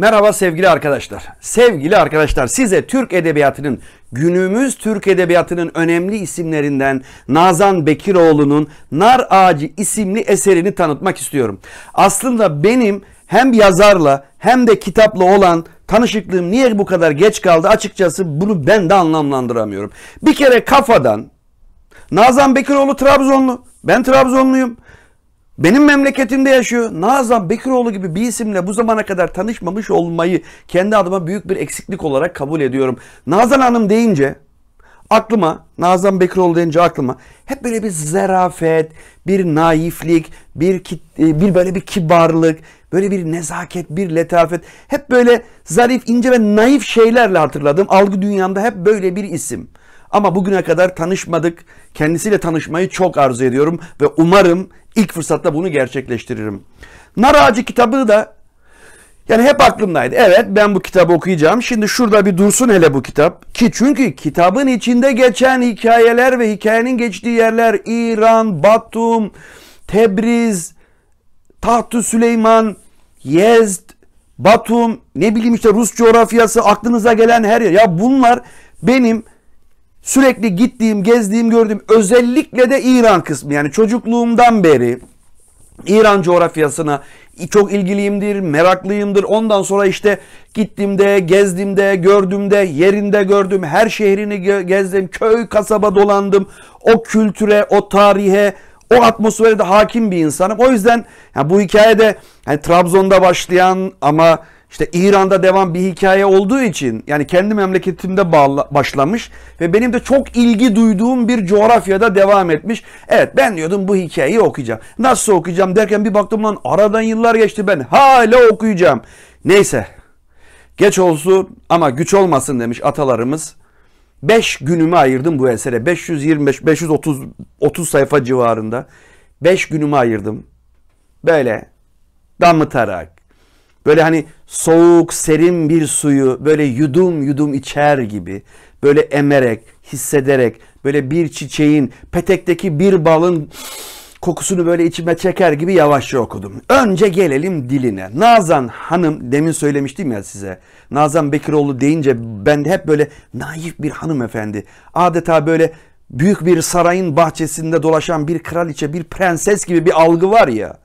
Merhaba sevgili arkadaşlar. Sevgili arkadaşlar size Türk Edebiyatı'nın günümüz Türk Edebiyatı'nın önemli isimlerinden Nazan Bekiroğlu'nun Nar Ağacı isimli eserini tanıtmak istiyorum. Aslında benim hem yazarla hem de kitapla olan tanışıklığım niye bu kadar geç kaldı açıkçası bunu ben de anlamlandıramıyorum. Bir kere kafadan Nazan Bekiroğlu Trabzonlu. Ben Trabzonluyum. Benim memleketimde yaşıyor. Nazan Bekiroğlu gibi bir isimle bu zamana kadar tanışmamış olmayı kendi adıma büyük bir eksiklik olarak kabul ediyorum. Nazan Hanım deyince aklıma, Nazan Bekiroğlu deyince aklıma hep böyle bir zerafet, bir naiflik, bir, e, bir böyle bir kibarlık, böyle bir nezaket, bir letafet. Hep böyle zarif, ince ve naif şeylerle hatırladım. Algı dünyamda hep böyle bir isim. Ama bugüne kadar tanışmadık. Kendisiyle tanışmayı çok arzu ediyorum ve umarım ilk fırsatta bunu gerçekleştiririm. Nar Ağacı kitabı da yani hep aklımdaydı. Evet ben bu kitabı okuyacağım. Şimdi şurada bir dursun hele bu kitap. Ki çünkü kitabın içinde geçen hikayeler ve hikayenin geçtiği yerler İran, Batum, Tebriz, Tahtu Süleyman, Yezd, Batum, ne bileyim işte Rus coğrafyası aklınıza gelen her yer. Ya bunlar benim sürekli gittiğim, gezdiğim, gördüğüm özellikle de İran kısmı. Yani çocukluğumdan beri İran coğrafyasına çok ilgiliyimdir, meraklıyımdır. Ondan sonra işte gittiğimde, gezdiğimde, gördüğümde, yerinde gördüm, her şehrini gezdim, köy, kasaba dolandım. O kültüre, o tarihe, o atmosfere de hakim bir insanım. O yüzden yani bu hikayede yani Trabzon'da başlayan ama işte İran'da devam bir hikaye olduğu için yani kendi memleketimde bağla, başlamış ve benim de çok ilgi duyduğum bir coğrafyada devam etmiş. Evet ben diyordum bu hikayeyi okuyacağım. Nasıl okuyacağım derken bir baktım lan aradan yıllar geçti ben hala okuyacağım. Neyse geç olsun ama güç olmasın demiş atalarımız. 5 günümü ayırdım bu esere. 525 530 30 sayfa civarında 5 günümü ayırdım. Böyle damıtarak Böyle hani soğuk, serin bir suyu böyle yudum yudum içer gibi böyle emerek, hissederek böyle bir çiçeğin, petekteki bir balın kokusunu böyle içime çeker gibi yavaşça okudum. Önce gelelim diline. Nazan Hanım demin söylemiştim ya size. Nazan Bekiroğlu deyince ben de hep böyle naif bir hanımefendi. Adeta böyle büyük bir sarayın bahçesinde dolaşan bir kraliçe, bir prenses gibi bir algı var ya.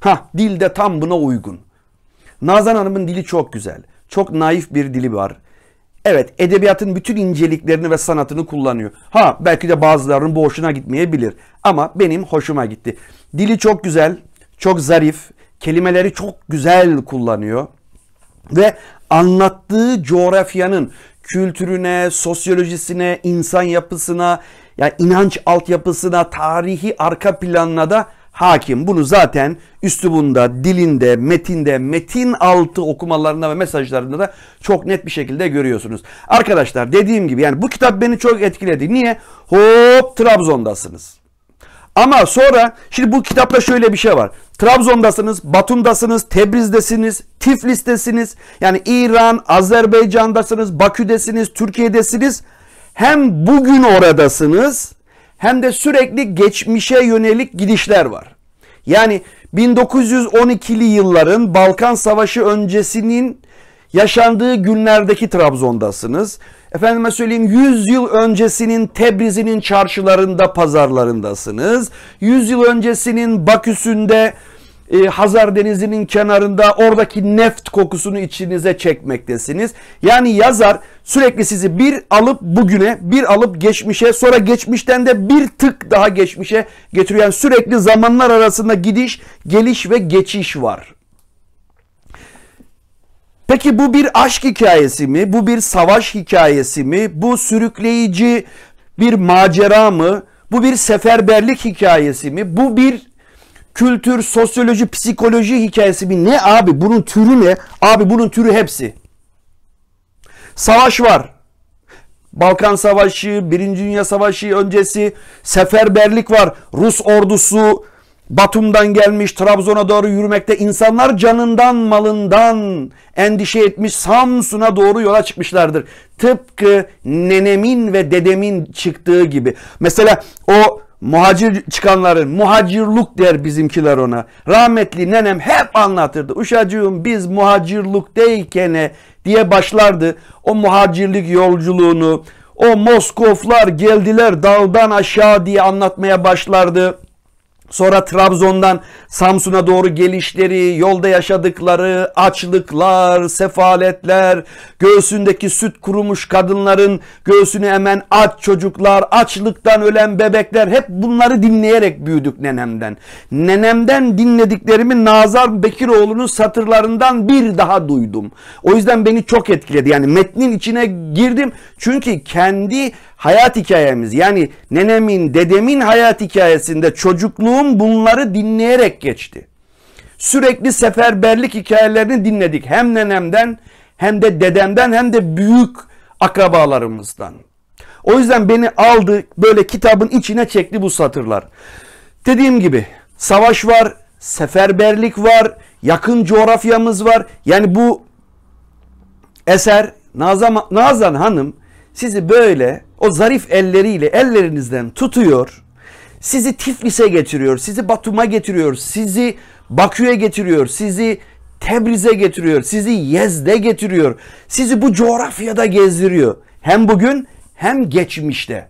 Ha, dil de tam buna uygun. Nazan Hanım'ın dili çok güzel. Çok naif bir dili var. Evet edebiyatın bütün inceliklerini ve sanatını kullanıyor. Ha belki de bazılarının bu hoşuna gitmeyebilir. Ama benim hoşuma gitti. Dili çok güzel, çok zarif, kelimeleri çok güzel kullanıyor. Ve anlattığı coğrafyanın kültürüne, sosyolojisine, insan yapısına, yani inanç altyapısına, tarihi arka planına da Hakim bunu zaten üslubunda, dilinde, metinde, metin altı okumalarında ve mesajlarında da çok net bir şekilde görüyorsunuz. Arkadaşlar dediğim gibi yani bu kitap beni çok etkiledi. Niye? Hop Trabzon'dasınız. Ama sonra şimdi bu kitapta şöyle bir şey var. Trabzon'dasınız, Batum'dasınız, Tebriz'desiniz, Tiflis'tesiniz. Yani İran, Azerbaycan'dasınız, Bakü'desiniz, Türkiye'desiniz. Hem bugün oradasınız hem de sürekli geçmişe yönelik gidişler var. Yani 1912'li yılların Balkan Savaşı öncesinin yaşandığı günlerdeki Trabzon'dasınız. Efendime söyleyeyim 100 yıl öncesinin Tebriz'inin çarşılarında, pazarlarındasınız. 100 yıl öncesinin Bakü'sünde, e, Hazar Denizi'nin kenarında oradaki neft kokusunu içinize çekmektesiniz. Yani yazar Sürekli sizi bir alıp bugüne, bir alıp geçmişe, sonra geçmişten de bir tık daha geçmişe getiriyor. Yani sürekli zamanlar arasında gidiş, geliş ve geçiş var. Peki bu bir aşk hikayesi mi? Bu bir savaş hikayesi mi? Bu sürükleyici bir macera mı? Bu bir seferberlik hikayesi mi? Bu bir kültür, sosyoloji, psikoloji hikayesi mi? Ne abi? Bunun türü ne? Abi bunun türü hepsi. Savaş var. Balkan Savaşı, Birinci Dünya Savaşı öncesi seferberlik var. Rus ordusu Batum'dan gelmiş Trabzon'a doğru yürümekte. insanlar canından malından endişe etmiş Samsun'a doğru yola çıkmışlardır. Tıpkı nenemin ve dedemin çıktığı gibi. Mesela o Muhacir çıkanların muhacirluk der bizimkiler ona. Rahmetli nenem hep anlatırdı. Uşacığım biz muhacirlukteyken e, diye başlardı. O muhacirlik yolculuğunu o Moskoflar geldiler daldan aşağı diye anlatmaya başlardı. Sonra Trabzon'dan Samsun'a doğru gelişleri, yolda yaşadıkları açlıklar, sefaletler, göğsündeki süt kurumuş kadınların göğsünü emen aç çocuklar, açlıktan ölen bebekler hep bunları dinleyerek büyüdük nenemden. Nenemden dinlediklerimi Nazar Bekiroğlu'nun satırlarından bir daha duydum. O yüzden beni çok etkiledi. Yani metnin içine girdim çünkü kendi hayat hikayemiz yani nenemin, dedemin hayat hikayesinde çocukluğu yolum bunları dinleyerek geçti. Sürekli seferberlik hikayelerini dinledik. Hem nenemden hem de dedemden hem de büyük akrabalarımızdan. O yüzden beni aldı böyle kitabın içine çekti bu satırlar. Dediğim gibi savaş var, seferberlik var, yakın coğrafyamız var. Yani bu eser Nazan, Nazan Hanım sizi böyle o zarif elleriyle ellerinizden tutuyor. Sizi Tiflis'e getiriyor, sizi Batum'a getiriyor, sizi Bakü'ye getiriyor, sizi Tebriz'e getiriyor, sizi Yez'de getiriyor. Sizi bu coğrafyada gezdiriyor. Hem bugün hem geçmişte.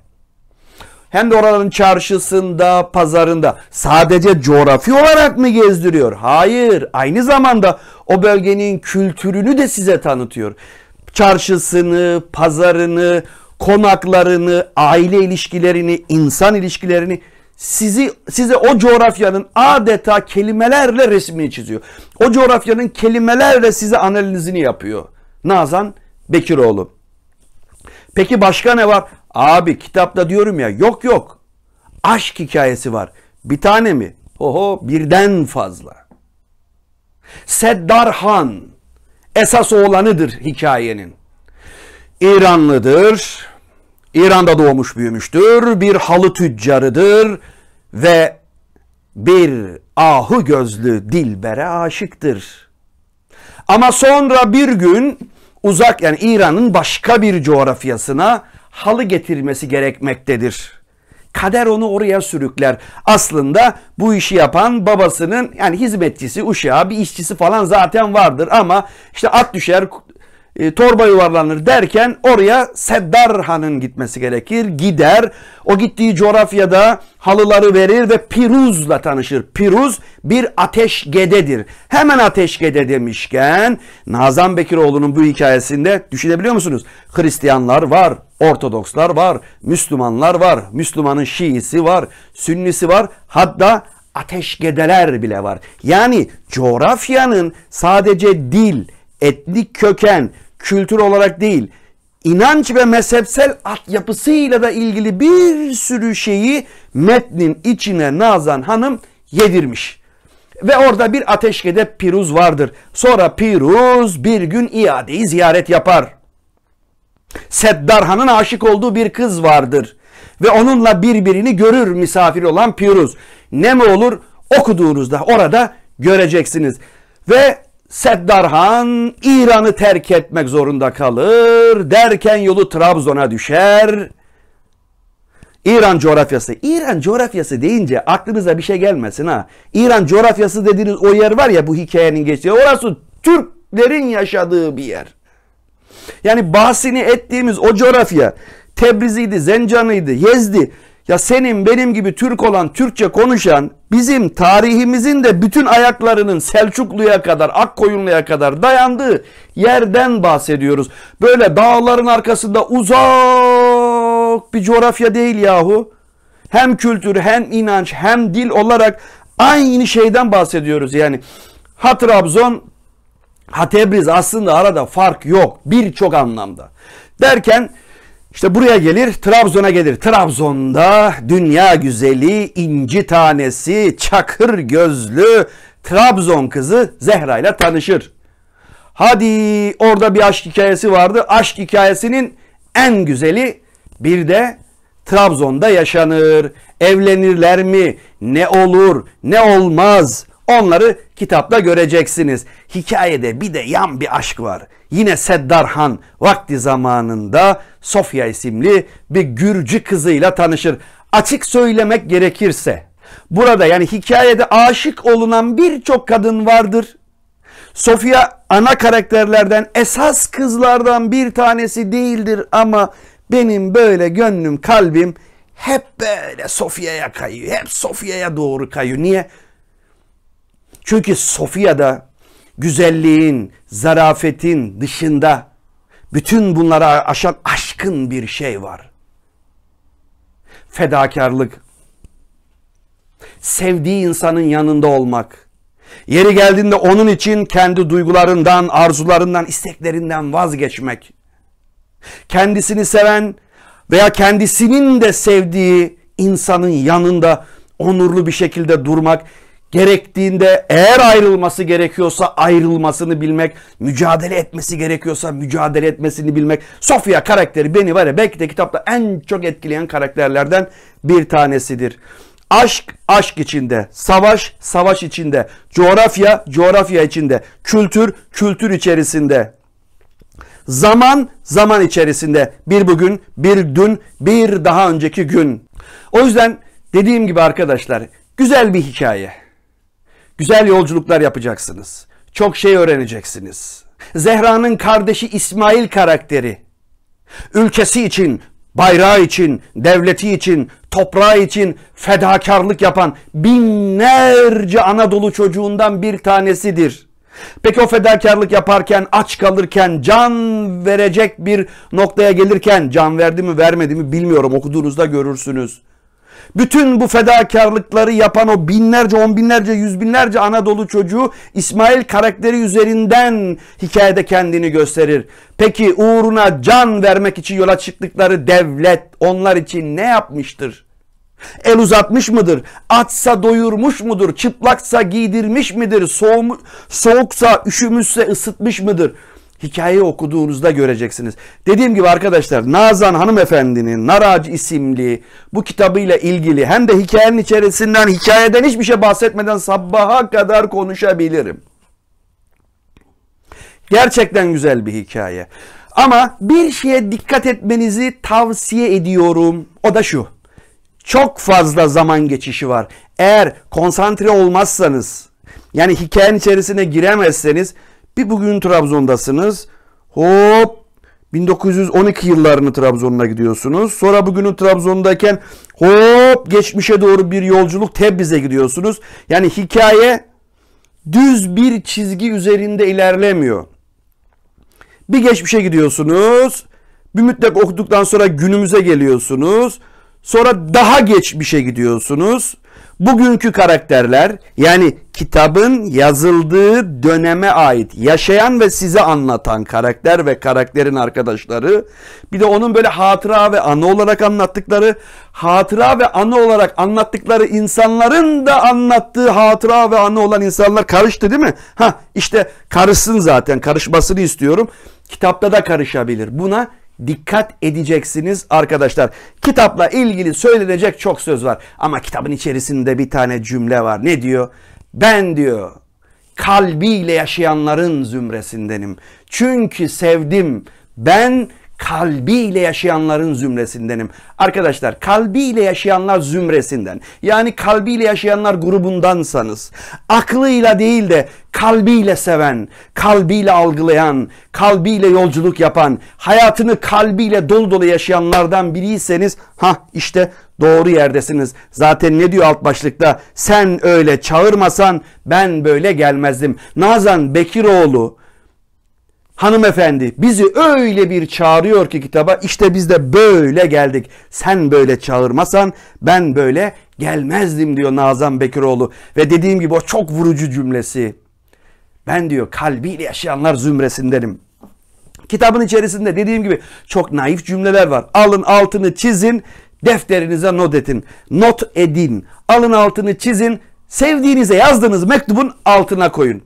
Hem de oraların çarşısında, pazarında. Sadece coğrafi olarak mı gezdiriyor? Hayır. Aynı zamanda o bölgenin kültürünü de size tanıtıyor. Çarşısını, pazarını, konaklarını, aile ilişkilerini, insan ilişkilerini sizi size o coğrafyanın adeta kelimelerle resmini çiziyor. O coğrafyanın kelimelerle size analizini yapıyor. Nazan Bekiroğlu. Peki başka ne var? Abi kitapta diyorum ya yok yok. Aşk hikayesi var. Bir tane mi? Oho birden fazla. Seddar Han esas oğlanıdır hikayenin. İranlıdır. İran'da doğmuş büyümüştür. Bir halı tüccarıdır ve bir ahu gözlü Dilber'e aşıktır. Ama sonra bir gün uzak yani İran'ın başka bir coğrafyasına halı getirmesi gerekmektedir. Kader onu oraya sürükler. Aslında bu işi yapan babasının yani hizmetçisi, uşağı, bir işçisi falan zaten vardır ama işte at düşer, e, torba yuvarlanır derken oraya Seddar Han'ın gitmesi gerekir. Gider. O gittiği coğrafyada halıları verir ve Piruz'la tanışır. Piruz bir ateşgededir. Hemen ateşgede demişken Nazan Bekiroğlu'nun bu hikayesinde düşünebiliyor musunuz? Hristiyanlar var, Ortodokslar var, Müslümanlar var, Müslümanın Şiisi var, Sünnisi var. Hatta ateşgedeler bile var. Yani coğrafyanın sadece dil, etnik köken, kültür olarak değil, inanç ve mezhepsel yapısıyla da ilgili bir sürü şeyi metnin içine Nazan Hanım yedirmiş. Ve orada bir ateşkede Piruz vardır. Sonra Piruz bir gün iadeyi ziyaret yapar. Seddarhan'ın aşık olduğu bir kız vardır. Ve onunla birbirini görür misafir olan Piruz. Ne mi olur? Okuduğunuzda orada göreceksiniz. Ve Seddarhan İran'ı terk etmek zorunda kalır. Derken yolu Trabzon'a düşer. İran coğrafyası. İran coğrafyası deyince aklınıza bir şey gelmesin ha. İran coğrafyası dediğiniz o yer var ya bu hikayenin geçtiği. Orası Türklerin yaşadığı bir yer. Yani bahsini ettiğimiz o coğrafya Tebriz'iydi, Zencan'ıydı, Yezdi. Ya senin benim gibi Türk olan, Türkçe konuşan bizim tarihimizin de bütün ayaklarının Selçuklu'ya kadar, Akkoyunlu'ya kadar dayandığı yerden bahsediyoruz. Böyle dağların arkasında uzak bir coğrafya değil yahu. Hem kültür, hem inanç, hem dil olarak aynı şeyden bahsediyoruz. Yani ha Trabzon, ha Tebriz aslında arada fark yok birçok anlamda. Derken işte buraya gelir, Trabzon'a gelir. Trabzon'da dünya güzeli, inci tanesi, çakır gözlü Trabzon kızı Zehra ile tanışır. Hadi orada bir aşk hikayesi vardı. Aşk hikayesinin en güzeli bir de Trabzon'da yaşanır. Evlenirler mi? Ne olur? Ne olmaz? Onları kitapta göreceksiniz. Hikayede bir de yan bir aşk var. Yine Seddar Han vakti zamanında Sofya isimli bir Gürcü kızıyla tanışır. Açık söylemek gerekirse burada yani hikayede aşık olunan birçok kadın vardır. Sofya ana karakterlerden esas kızlardan bir tanesi değildir ama benim böyle gönlüm kalbim hep böyle Sofya'ya kayıyor. Hep Sofya'ya doğru kayıyor. Niye? Çünkü Sofya'da güzelliğin, zarafetin dışında bütün bunlara aşan aşkın bir şey var. Fedakarlık, sevdiği insanın yanında olmak, yeri geldiğinde onun için kendi duygularından, arzularından, isteklerinden vazgeçmek, kendisini seven veya kendisinin de sevdiği insanın yanında onurlu bir şekilde durmak gerektiğinde eğer ayrılması gerekiyorsa ayrılmasını bilmek, mücadele etmesi gerekiyorsa mücadele etmesini bilmek. Sofia karakteri beni var ya belki de kitapta en çok etkileyen karakterlerden bir tanesidir. Aşk aşk içinde, savaş savaş içinde, coğrafya coğrafya içinde, kültür kültür içerisinde. Zaman zaman içerisinde bir bugün, bir dün, bir daha önceki gün. O yüzden dediğim gibi arkadaşlar güzel bir hikaye Güzel yolculuklar yapacaksınız. Çok şey öğreneceksiniz. Zehra'nın kardeşi İsmail karakteri ülkesi için, bayrağı için, devleti için, toprağı için fedakarlık yapan binlerce Anadolu çocuğundan bir tanesidir. Peki o fedakarlık yaparken, aç kalırken, can verecek bir noktaya gelirken, can verdi mi vermedi mi bilmiyorum okuduğunuzda görürsünüz. Bütün bu fedakarlıkları yapan o binlerce, on binlerce, yüz binlerce Anadolu çocuğu İsmail karakteri üzerinden hikayede kendini gösterir. Peki uğruna can vermek için yola çıktıkları devlet onlar için ne yapmıştır? El uzatmış mıdır? Açsa doyurmuş mudur? Çıplaksa giydirmiş midir? Soğum, soğuksa üşümüşse ısıtmış mıdır? hikayeyi okuduğunuzda göreceksiniz. Dediğim gibi arkadaşlar Nazan Hanımefendi'nin Narac isimli bu kitabıyla ilgili hem de hikayenin içerisinden hikayeden hiçbir şey bahsetmeden sabaha kadar konuşabilirim. Gerçekten güzel bir hikaye. Ama bir şeye dikkat etmenizi tavsiye ediyorum. O da şu. Çok fazla zaman geçişi var. Eğer konsantre olmazsanız yani hikayenin içerisine giremezseniz bir bugün Trabzon'dasınız. Hop 1912 yıllarını Trabzon'una gidiyorsunuz. Sonra bugünün Trabzon'dayken hop geçmişe doğru bir yolculuk Tebriz'e gidiyorsunuz. Yani hikaye düz bir çizgi üzerinde ilerlemiyor. Bir geçmişe gidiyorsunuz. Bir müddet okuduktan sonra günümüze geliyorsunuz. Sonra daha geçmişe gidiyorsunuz bugünkü karakterler yani kitabın yazıldığı döneme ait yaşayan ve size anlatan karakter ve karakterin arkadaşları bir de onun böyle hatıra ve anı olarak anlattıkları hatıra ve anı olarak anlattıkları insanların da anlattığı hatıra ve anı olan insanlar karıştı değil mi? Ha işte karışsın zaten karışmasını istiyorum. Kitapta da karışabilir. Buna dikkat edeceksiniz arkadaşlar. Kitapla ilgili söylenecek çok söz var. Ama kitabın içerisinde bir tane cümle var. Ne diyor? Ben diyor kalbiyle yaşayanların zümresindenim. Çünkü sevdim. Ben kalbiyle yaşayanların zümresindenim. Arkadaşlar kalbiyle yaşayanlar zümresinden yani kalbiyle yaşayanlar grubundansanız aklıyla değil de kalbiyle seven, kalbiyle algılayan, kalbiyle yolculuk yapan, hayatını kalbiyle dolu dolu yaşayanlardan biriyseniz ha işte doğru yerdesiniz. Zaten ne diyor alt başlıkta? Sen öyle çağırmasan ben böyle gelmezdim. Nazan Bekiroğlu hanımefendi bizi öyle bir çağırıyor ki kitaba işte biz de böyle geldik. Sen böyle çağırmasan ben böyle gelmezdim diyor Nazan Bekiroğlu. Ve dediğim gibi o çok vurucu cümlesi. Ben diyor kalbiyle yaşayanlar zümresindenim. Kitabın içerisinde dediğim gibi çok naif cümleler var. Alın altını çizin, defterinize not edin. Not edin. Alın altını çizin, sevdiğinize yazdığınız mektubun altına koyun.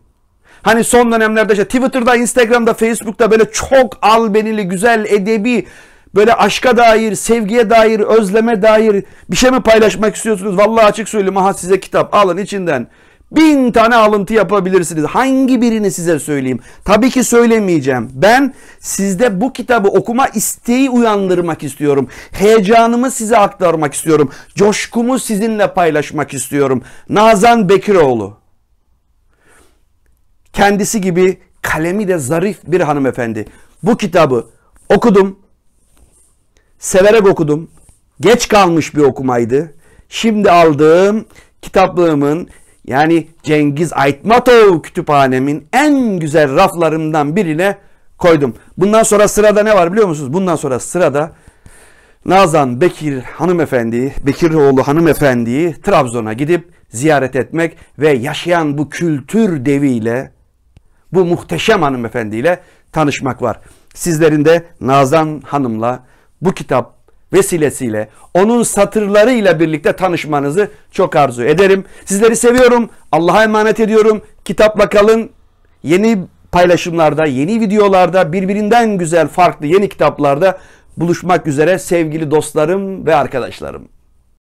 Hani son dönemlerde işte Twitter'da, Instagram'da, Facebook'ta böyle çok albenili, güzel, edebi, böyle aşka dair, sevgiye dair, özleme dair bir şey mi paylaşmak istiyorsunuz? Vallahi açık söyleyeyim aha size kitap alın içinden. Bin tane alıntı yapabilirsiniz. Hangi birini size söyleyeyim? Tabii ki söylemeyeceğim. Ben sizde bu kitabı okuma isteği uyandırmak istiyorum. Heyecanımı size aktarmak istiyorum. Coşkumu sizinle paylaşmak istiyorum. Nazan Bekiroğlu kendisi gibi kalemi de zarif bir hanımefendi. Bu kitabı okudum. Severek okudum. Geç kalmış bir okumaydı. Şimdi aldığım kitaplığımın yani Cengiz Aytmatov kütüphanemin en güzel raflarımdan birine koydum. Bundan sonra sırada ne var biliyor musunuz? Bundan sonra sırada Nazan Bekir hanımefendi, Bekiroğlu hanımefendiyi Trabzon'a gidip ziyaret etmek ve yaşayan bu kültür deviyle bu muhteşem hanımefendiyle tanışmak var. Sizlerin de Nazan Hanım'la bu kitap vesilesiyle onun satırlarıyla birlikte tanışmanızı çok arzu ederim. Sizleri seviyorum. Allah'a emanet ediyorum. Kitapla kalın. Yeni paylaşımlarda, yeni videolarda, birbirinden güzel farklı yeni kitaplarda buluşmak üzere sevgili dostlarım ve arkadaşlarım.